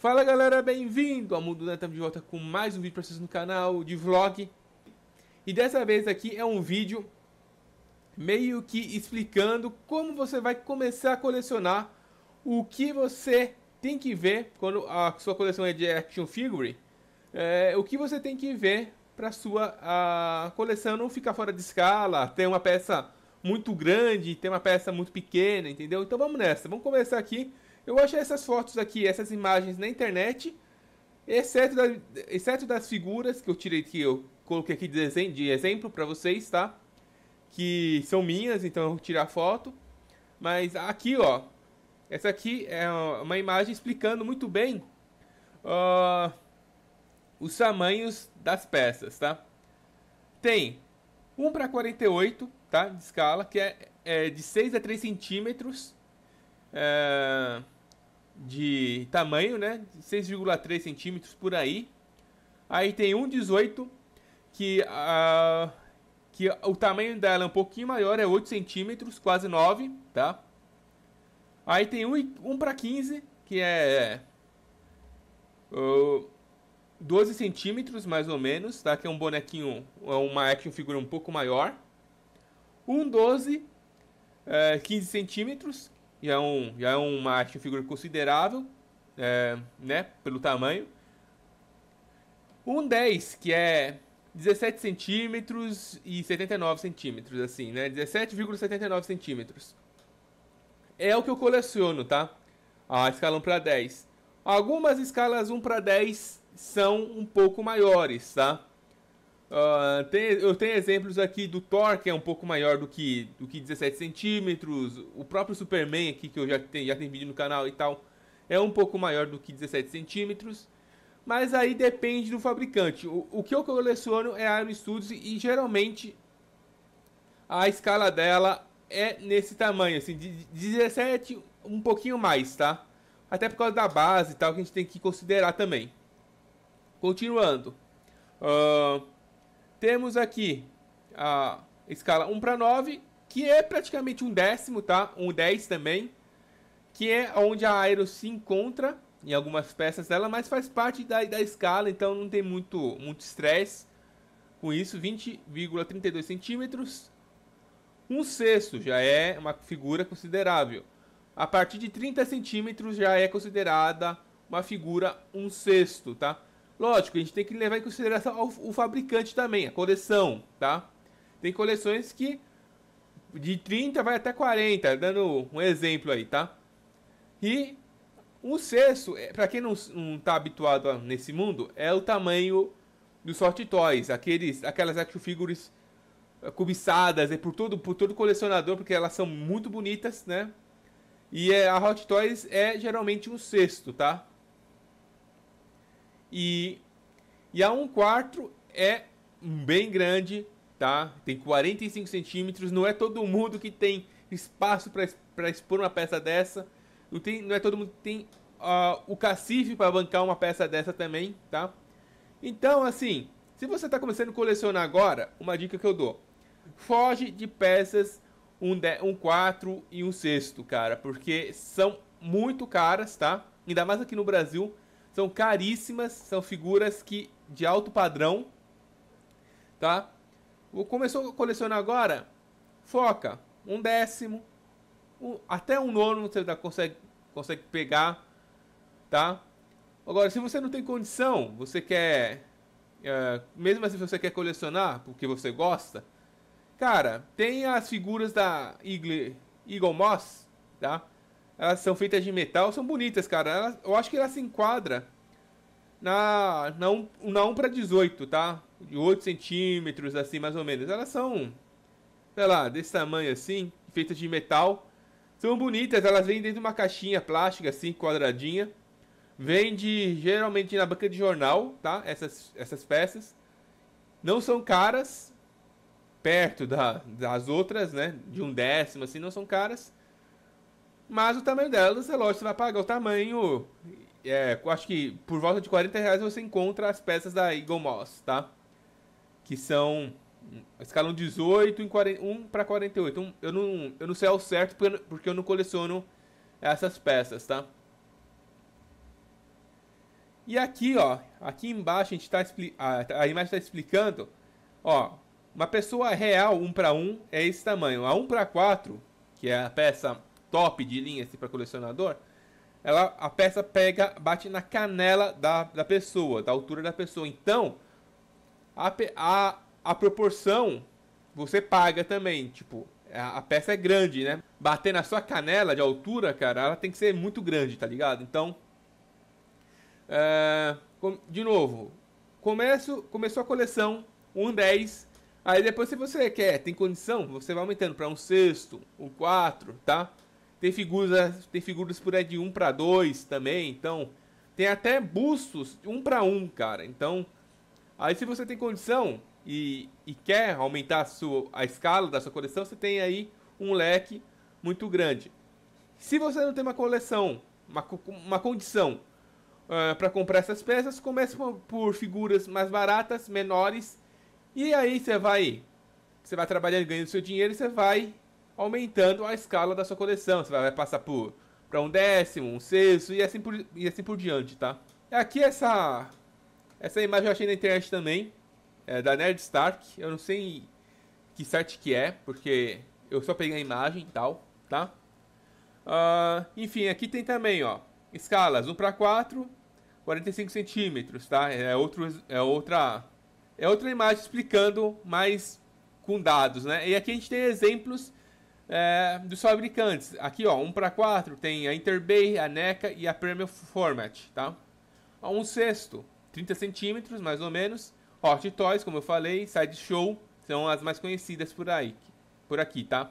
Fala galera, bem-vindo ao Mundo Neto de volta com mais um vídeo para vocês no canal de vlog E dessa vez aqui é um vídeo meio que explicando como você vai começar a colecionar O que você tem que ver quando a sua coleção é de action figure é, O que você tem que ver para sua a coleção não ficar fora de escala Ter uma peça muito grande, ter uma peça muito pequena, entendeu? Então vamos nessa, vamos começar aqui eu achei essas fotos aqui, essas imagens na internet, exceto, da, exceto das figuras que eu tirei, que eu coloquei aqui de, desenho, de exemplo para vocês, tá? Que são minhas, então eu vou tirar foto. Mas aqui, ó, essa aqui é uma imagem explicando muito bem uh, os tamanhos das peças, tá? Tem 1 para 48, tá? De escala, que é, é de 6 a 3 centímetros é, de tamanho, né? 6,3 centímetros por aí. Aí tem um 18 que, a, que o tamanho dela é um pouquinho maior, é 8 centímetros, quase 9, tá? Aí tem um, um para 15 que é, é uh, 12 centímetros mais ou menos, tá? Que é um bonequinho, é uma action figure um pouco maior. Um 12, é, 15 centímetros, já é, um, já é uma action figure considerável, é, né, pelo tamanho. Um 10, que é 17 centímetros e 79 centímetros, assim, né, 17,79 centímetros. É o que eu coleciono, tá? A escala 1 para 10. Algumas escalas 1 para 10 são um pouco maiores, tá? Uh, tem, eu tenho exemplos aqui do Thor, que é um pouco maior do que, do que 17 centímetros. O próprio Superman aqui, que eu já tenho, já tenho vídeo no canal e tal, é um pouco maior do que 17 centímetros. Mas aí depende do fabricante. O, o que eu coleciono é a Iron Studios e geralmente a escala dela é nesse tamanho, assim, de 17, um pouquinho mais, tá? Até por causa da base e tal, que a gente tem que considerar também. Continuando. Uh, temos aqui a escala 1 para 9, que é praticamente um décimo, tá? Um 10 também, que é onde a Aero se encontra em algumas peças dela, mas faz parte da, da escala, então não tem muito muito estresse com isso, 20,32 centímetros. Um sexto já é uma figura considerável. A partir de 30 centímetros já é considerada uma figura um sexto, tá? Lógico, a gente tem que levar em consideração o, fabricante também, a coleção, tá? Tem coleções que de 30 vai até 40, dando um exemplo aí, tá? E um sexto é, para quem não, está habituado a, nesse mundo, é o tamanho dos hot Toys, aqueles, aquelas action figures eh, cobiçadas é por todo por todo colecionador porque elas são muito bonitas né e é, a Hot Toys é geralmente um sexto tá e, e a 1 quarto é bem grande, tá? Tem 45 centímetros, não é todo mundo que tem espaço para expor uma peça dessa. Não, tem, não é todo mundo que tem uh, o cacife para bancar uma peça dessa também, tá? Então, assim, se você está começando a colecionar agora, uma dica que eu dou. Foge de peças um, um 4 e um sexto, cara, porque são muito caras, tá? Ainda mais aqui no Brasil, são caríssimas, são figuras que de alto padrão, tá? Começou a colecionar agora, foca um décimo, um, até um nono você consegue, consegue pegar, tá? Agora, se você não tem condição, você quer, é, mesmo assim você quer colecionar porque você gosta, cara, tem as figuras da Eagle, Eagle Moss, tá? Elas são feitas de metal, são bonitas, cara. Elas, eu acho que ela se enquadra na, na 1, na 1 para 18, tá? De 8 centímetros, assim, mais ou menos. Elas são, sei lá, desse tamanho assim, feitas de metal. São bonitas, elas vêm dentro de uma caixinha plástica, assim, quadradinha. Vende geralmente na banca de jornal, tá? Essas, essas peças. Não são caras, perto da, das outras, né? De um décimo, assim, não são caras. Mas o tamanho delas, é lógico, você vai pagar o tamanho. É, acho que por volta de 40 reais você encontra as peças da Eagle Moss, tá? Que são hum, Escalam 18 em 41 1 para 48. eu, não, eu não sei ao certo porque eu, não, porque eu não coleciono essas peças, tá? E aqui, ó, aqui embaixo a gente tá a, a imagem está explicando, ó, uma pessoa real 1 para 1 é esse tamanho. A 1 para 4, que é a peça top de linha assim, para colecionador, ela, a peça pega, bate na canela da, da pessoa, da altura da pessoa. Então, a, a, a proporção você paga também. Tipo, a, a peça é grande, né? Bater na sua canela de altura, cara, ela tem que ser muito grande, tá ligado? Então, é, com, de novo, começo, começou a coleção, um 10. Aí depois, se você quer, tem condição, você vai aumentando para um sexto, um quatro, tá? Tem figuras, é, tem figuras por aí de 1 para 2 também, então tem até bustos 1 para 1, cara. Então, aí se você tem condição e, e quer aumentar a, sua, a escala da sua coleção, você tem aí um leque muito grande. Se você não tem uma coleção, uma, uma condição uh, eh, para comprar essas peças, comece por, por, figuras mais baratas, menores, e aí você vai, você vai trabalhando, ganhando seu dinheiro, e você vai aumentando a escala da sua coleção. Você vai passar por para um décimo, um sexto e assim por, e assim por diante, tá? Aqui essa essa imagem eu achei na internet também, é da Nerd Stark. Eu não sei que site que é, porque eu só peguei a imagem e tal, tá? Uh, enfim, aqui tem também, ó, escalas 1 para 4, 45 centímetros, tá? É, outro, é outra é outra imagem explicando mais com dados, né? E aqui a gente tem exemplos é, dos fabricantes. Aqui, ó, 1 para 4 tem a Interbay, a NECA e a Premium Format, tá? A 1 sexto, 30 centímetros, mais ou menos. Hot Toys, como eu falei, Sideshow, são as mais conhecidas por aí, por aqui, tá?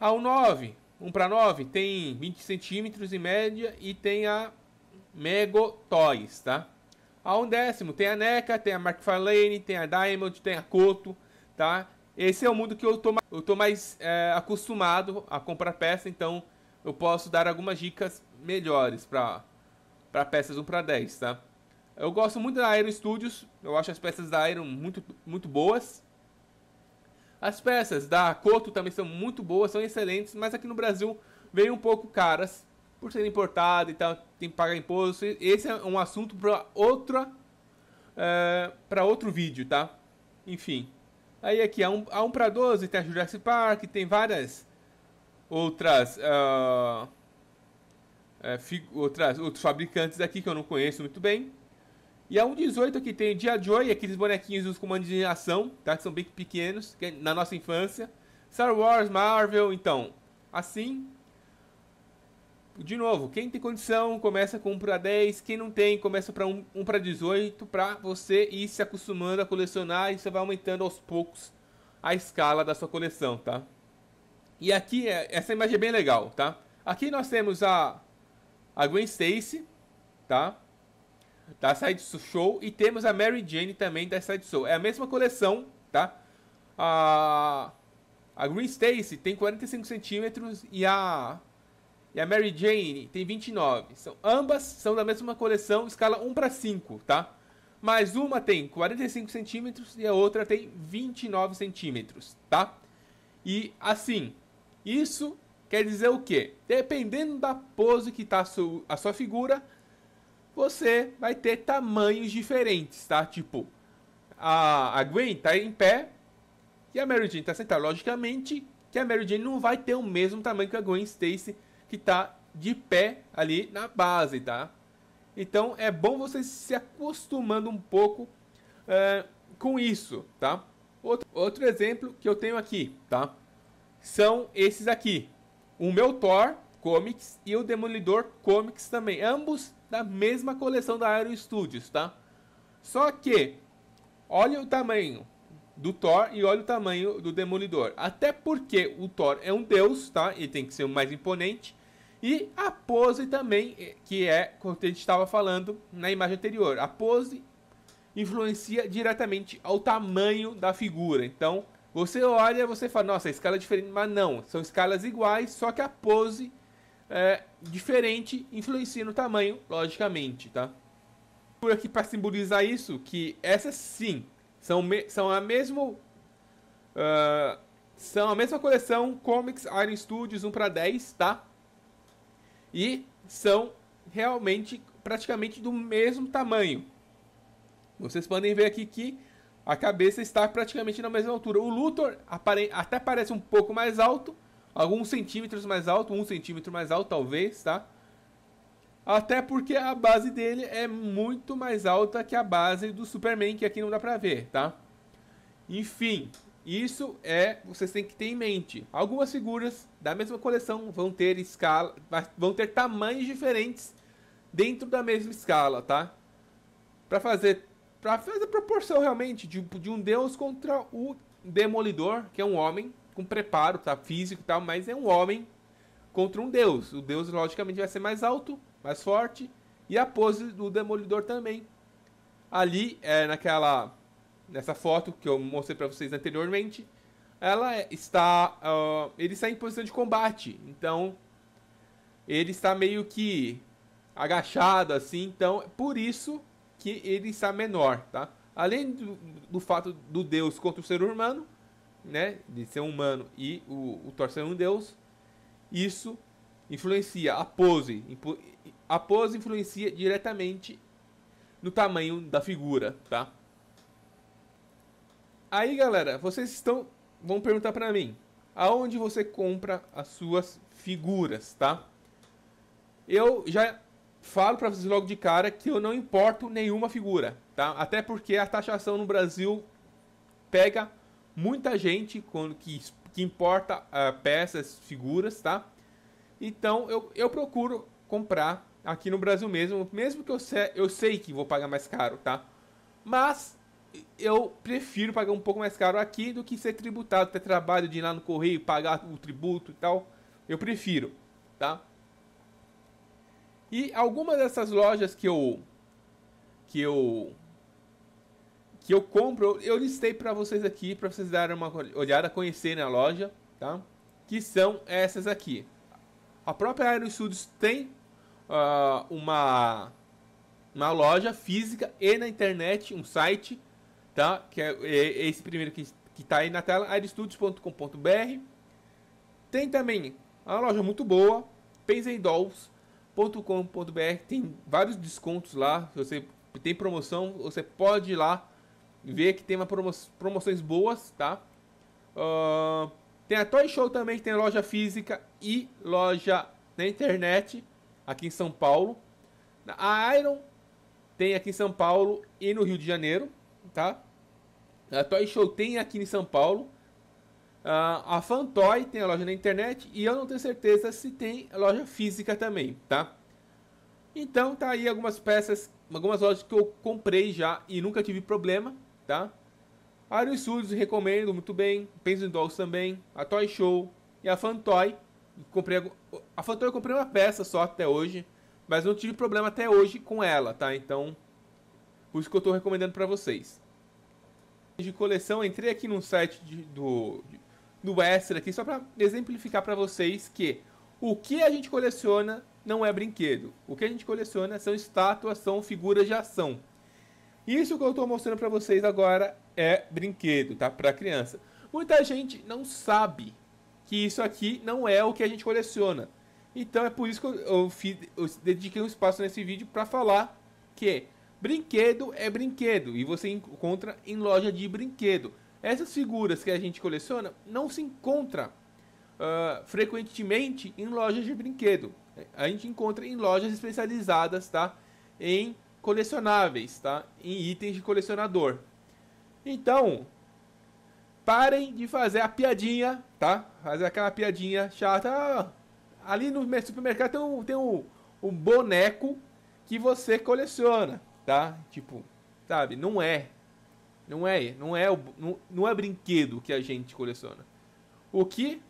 A 1 9, 1 para 9 tem 20 centímetros em média e tem a Mego Toys, tá? A um décimo tem a NECA, tem a McFarlane, tem a Diamond, tem a Coto, tá? Esse é o mundo que eu tô, eu tô mais é, acostumado a comprar peça, então eu posso dar algumas dicas melhores para peças 1 para 10, tá? Eu gosto muito da Aero Studios, eu acho as peças da Aero muito, muito boas. As peças da Coto também são muito boas, são excelentes, mas aqui no Brasil veio um pouco caras por serem importadas e tal, tem que pagar imposto. Esse é um assunto para outra é, para outro vídeo, tá? Enfim, Aí aqui, a 1, para 12 tem a Jurassic Park, tem várias outras, uh, é, outras outros fabricantes aqui que eu não conheço muito bem. E a 18 aqui tem o Dia Joy, aqueles bonequinhos dos comandos de ação, tá? Que são bem pequenos, é na nossa infância. Star Wars, Marvel, então, assim, de novo, quem tem condição começa com 1 para 10, quem não tem começa para 1, 1 para 18, para você ir se acostumando a colecionar e você vai aumentando aos poucos a escala da sua coleção, tá? E aqui, é, essa imagem é bem legal, tá? Aqui nós temos a, a Gwen Stacy, tá? Da Side Show e temos a Mary Jane também da Side Show. É a mesma coleção, tá? A, a Gwen Stacy tem 45 centímetros e a e a Mary Jane tem 29. São, ambas são da mesma coleção, escala 1 para 5, tá? Mas uma tem 45 centímetros e a outra tem 29 centímetros, tá? E assim, isso quer dizer o quê? Dependendo da pose que tá a sua figura, você vai ter tamanhos diferentes, tá? Tipo, a, a Gwen tá em pé e a Mary Jane tá sentada. Logicamente que a Mary Jane não vai ter o mesmo tamanho que a Gwen Stacy, que está de pé ali na base, tá? Então é bom você se acostumando um pouco é, com isso, tá? Outro, outro exemplo que eu tenho aqui, tá? São esses aqui. O meu Thor Comics e o Demolidor Comics também. Ambos da mesma coleção da Aero Studios, tá? Só que, olha o tamanho do Thor e olha o tamanho do Demolidor. Até porque o Thor é um deus, tá? Ele tem que ser o mais imponente. E a pose também, eh, que é o que a gente estava falando na imagem anterior. A pose influencia diretamente ao tamanho da figura. Então, você olha, você fala, nossa, a escala é diferente, mas não, são escalas iguais, só que a pose é, diferente influencia no tamanho, logicamente, tá? Por aqui para simbolizar isso, que essas sim são, são a mesma uh, são a mesma coleção Comics Iron Studios 1 para 10, tá? e são realmente praticamente do mesmo tamanho. Vocês podem ver aqui que a cabeça está praticamente na mesma altura. O Luthor até parece um pouco mais alto, alguns centímetros mais alto, um centímetro mais alto talvez, tá? Até porque a base dele é muito mais alta que a base do Superman, que aqui não dá pra ver, tá? Enfim, isso é, vocês têm que ter em mente. Algumas figuras da mesma coleção vão ter escala, vão ter tamanhos diferentes dentro da mesma escala, tá? Para fazer para fazer proporção realmente de, de, um deus contra o demolidor, que é um homem com preparo, tá físico e tal, mas é um homem contra um deus. O deus logicamente vai ser mais alto, mais forte e a pose do demolidor também. Ali é naquela nessa foto que eu mostrei para vocês anteriormente, ela está, uh, ele está em posição de combate. Então, ele está meio que agachado assim, então é por isso que ele está menor, tá? Além do, do fato do Deus contra o ser humano, né, de ser humano e o, o torcer um Deus, isso influencia a pose, a pose influencia diretamente no tamanho da figura, tá? Aí, galera, vocês estão vão perguntar para mim, aonde você compra as suas figuras, tá? Eu já falo para vocês logo de cara que eu não importo nenhuma figura, tá? Até porque a taxação no Brasil pega muita gente quando que, que importa uh, peças, figuras, tá? Então eu, eu procuro comprar aqui no Brasil mesmo, mesmo que eu, sei eu sei que vou pagar mais caro, tá? Mas eu prefiro pagar um pouco mais caro aqui do que ser tributado, ter trabalho de ir lá no correio, pagar o tributo e tal. Eu prefiro, tá? E algumas dessas lojas que eu que eu que eu compro, eu listei para vocês aqui para vocês darem uma olhada, conhecerem a loja, tá? Que são essas aqui. A própria Aero Studios tem uh, uma uma loja física e na internet um site tá? Que é, é, esse primeiro que, que tá aí na tela, airstudios.com.br Tem também uma loja muito boa, pensaidolls.com.br tem vários descontos lá, se você tem promoção, você pode ir lá ver que tem uma promo promoções boas, tá? Uh, tem a Toy Show também, que tem loja física e loja na internet, aqui em São Paulo. A Iron tem aqui em São Paulo e no Rio de Janeiro, tá? A Toy Show tem aqui em São Paulo. a Fantoy tem a loja na internet e eu não tenho certeza se tem loja física também, tá? Então tá aí algumas peças, algumas lojas que eu comprei já e nunca tive problema, tá? Arius Studios recomendo muito bem, Penso em Dolls também, a Toy Show e a Fantoy. Comprei a Fantoy eu comprei uma peça só até hoje, mas não tive problema até hoje com ela, tá? Então isso que eu estou recomendando para vocês. De coleção, entrei aqui no site de, do, do Western aqui só para exemplificar para vocês que o que a gente coleciona não é brinquedo. O que a gente coleciona são estátuas, são figuras de ação. Isso que eu estou mostrando para vocês agora é brinquedo, tá? Para criança. Muita gente não sabe que isso aqui não é o que a gente coleciona. Então é por isso que eu, eu, eu dediquei um espaço nesse vídeo para falar que Brinquedo é brinquedo e você encontra em loja de brinquedo. Essas figuras que a gente coleciona não se encontra uh, frequentemente em lojas de brinquedo. A gente encontra em lojas especializadas, tá? Em colecionáveis, tá? Em itens de colecionador. Então, parem de fazer a piadinha, tá? Fazer aquela piadinha chata. Ah, ali no supermercado tem um, tem um, um boneco que você coleciona tá? Tipo, sabe, não é. Não é, não é, não, não é brinquedo que a gente coleciona. O que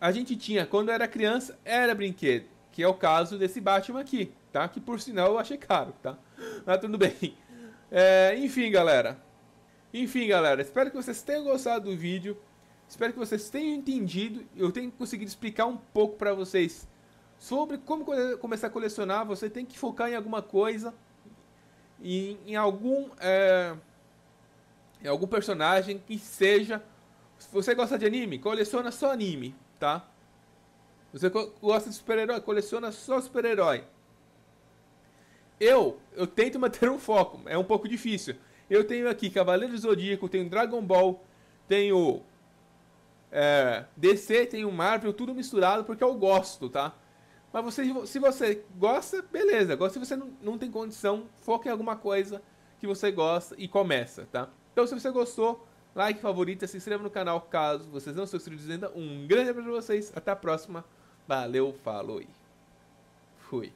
a gente tinha quando era criança era brinquedo, que é o caso desse Batman aqui, tá? Que por sinal eu achei caro, tá? Mas tudo bem. É, enfim, galera. Enfim, galera, espero que vocês tenham gostado do vídeo. Espero que vocês tenham entendido. Eu tenho conseguido explicar um pouco para vocês sobre como começar a colecionar. Você tem que focar em alguma coisa em, em algum é, em algum personagem que seja se você gosta de anime coleciona só anime tá você gosta de super-herói coleciona só super-herói eu eu tento manter um foco é um pouco difícil eu tenho aqui Cavaleiro do Zodíaco tenho Dragon Ball tenho é, eh, DC tenho Marvel tudo misturado porque eu gosto tá mas você, se você gosta, beleza. Agora, se você não, não tem condição, foca em alguma coisa que você gosta e começa, tá? Então, se você gostou, like, favorita, se inscreva no canal caso vocês não sejam inscritos ainda. Um grande abraço pra vocês. Até a próxima. Valeu, falou e fui.